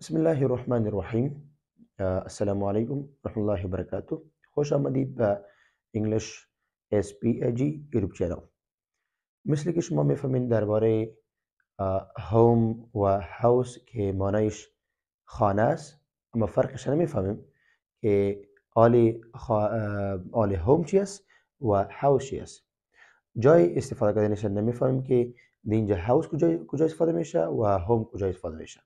بسم الله الرحمن الرحیم السلام علیکم رحمت الله وبرکاتہ خوش آمدید به انگلش اس پی جی چینل مثل که شما میفهمین درباره هوم و هاوس که معنیش خانه است اما فرقش نمیفهمیم که آلی, هوم چی است و هاوس چی است جای استفاده کردنش نمیفهمیم که اینجا هاوس کجا استفاده میشه و هوم کجا استفاده میشه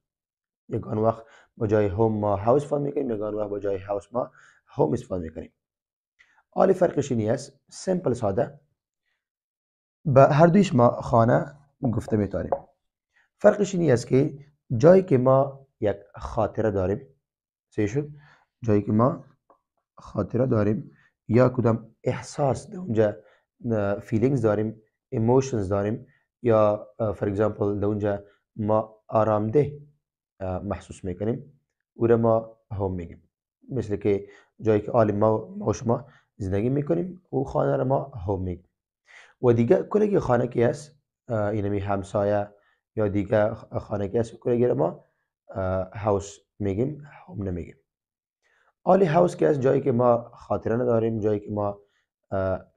یکان وقت با جای هوم ما هاوس استفاده میکنیم یکان وقت با جای هاوس ما هوم استفاده میکنیم آلی فرقش اینی است سیمپل ساده به هر دویش ما خانه گفته میتاریم فرقش اینی است که جایی که ما یک خاطره داریم سه شد جایی که ما خاطره داریم یا کدام احساس در اونجا فیلینگز داریم ایموشنز داریم یا فر اگزامپل در اونجا ما آرامده محسوس میکنیم او را ما هوم میگیم مثل که جایی که آل ما و شما زندگی میکنیم او خانه را ما هوم میگیم و دیگه کلگی خانه که است اینمی همسایه یا دیگه خانه که است کلگی را ما هاوس میگیم هوم نمیگیم آلی هاوس که از جایی که ما خاطره نداریم جایی که ما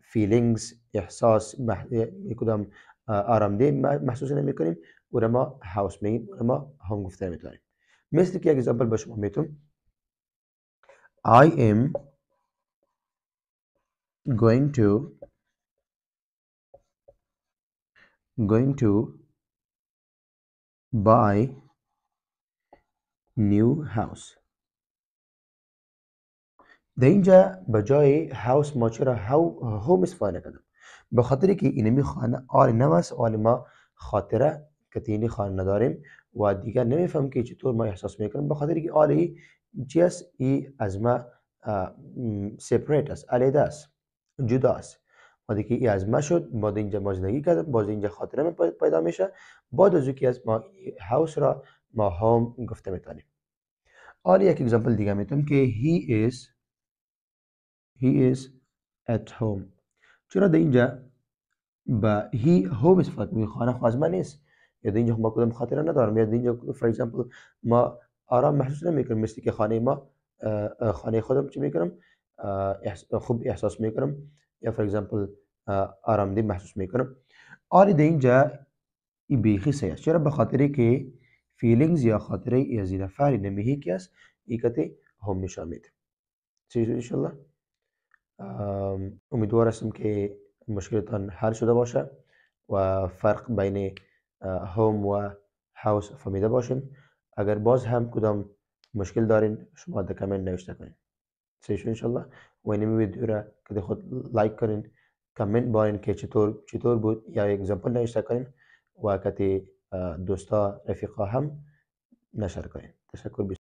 فیلینگز احساس یک کدام آرامده محسوس نمی کنیم او ما هاوس میگیم او ما هم گفته میتونیم مثل که یک اگزمپل به شما میتونم I am going to going to buy new house در اینجا به جای هاوس ما چرا هاو هوم استفاده کردم به خاطر که اینمی خانه آل نو است آل ما خاطره کتینی خانه نداریم و دیگر نمیفهم که چطور ما احساس میکنیم بخاطر اینکه آلی ای جس ای از ما سپریت است علیده است جدا است ما دیگه ای از ما شد ما اینجا ما زندگی کردیم باز اینجا خاطره من پیدا میشه بعد از که از ما هاوس را ما هوم گفته میتونیم آلی یک اگزامپل دیگه میتونم که هی is هی از ات هوم. چرا در اینجا با هی هوم صفت می خانه نیست یا اینجا ما کدام خاطره ندارم یا اینجا فر اگزامپل ما آرام محسوس نمیکنم مثل که خانه ما خانه خودم چی میکنم خوب احساس میکنم یا فر آرام دی محسوس میکنم آری در ای بیخی است چرا به خاطر که فیلینگز یا خاطره یا زیده فعل نمیهی که است ای کتی هم نشان میده انشالله امیدوار هستم که مشکلتان حل شده باشه و فرق بین هوم و هاوس فهمیده باشین اگر باز هم کدام مشکل دارین شما در کامنت نوشته کنین سیشون انشالله و اینمی ویدیو را که خود لایک کنین کامنت بارین که چطور چطور بود یا اگزمپل نوشته کنین و کتی دوستا رفیقا هم نشر کنین تشکر